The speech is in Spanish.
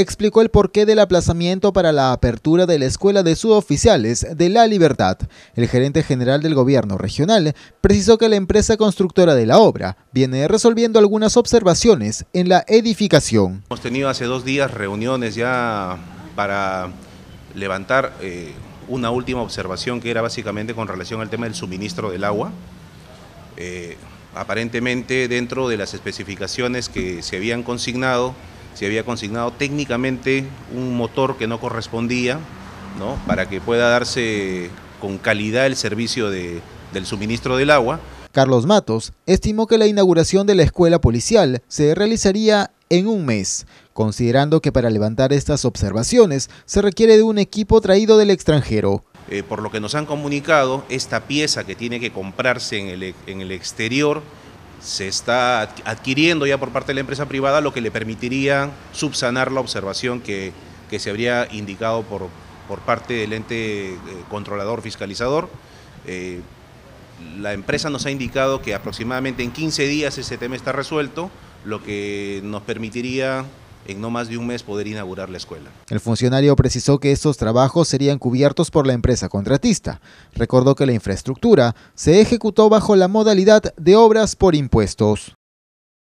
explicó el porqué del aplazamiento para la apertura de la Escuela de Suboficiales de La Libertad. El gerente general del gobierno regional precisó que la empresa constructora de la obra viene resolviendo algunas observaciones en la edificación. Hemos tenido hace dos días reuniones ya para levantar eh, una última observación que era básicamente con relación al tema del suministro del agua. Eh, aparentemente dentro de las especificaciones que se habían consignado, se había consignado técnicamente un motor que no correspondía, ¿no? para que pueda darse con calidad el servicio de, del suministro del agua. Carlos Matos estimó que la inauguración de la escuela policial se realizaría en un mes, considerando que para levantar estas observaciones se requiere de un equipo traído del extranjero. Eh, por lo que nos han comunicado, esta pieza que tiene que comprarse en el, en el exterior se está adquiriendo ya por parte de la empresa privada, lo que le permitiría subsanar la observación que, se habría indicado por, parte del ente eh, controlador fiscalizador. Eh, la empresa nos ha indicado que aproximadamente en 15 días ese tema está resuelto, lo que nos permitiría en no más de un mes poder inaugurar la escuela. El funcionario precisó que estos trabajos serían cubiertos por la empresa contratista. Recordó que la infraestructura se ejecutó bajo la modalidad de obras por impuestos.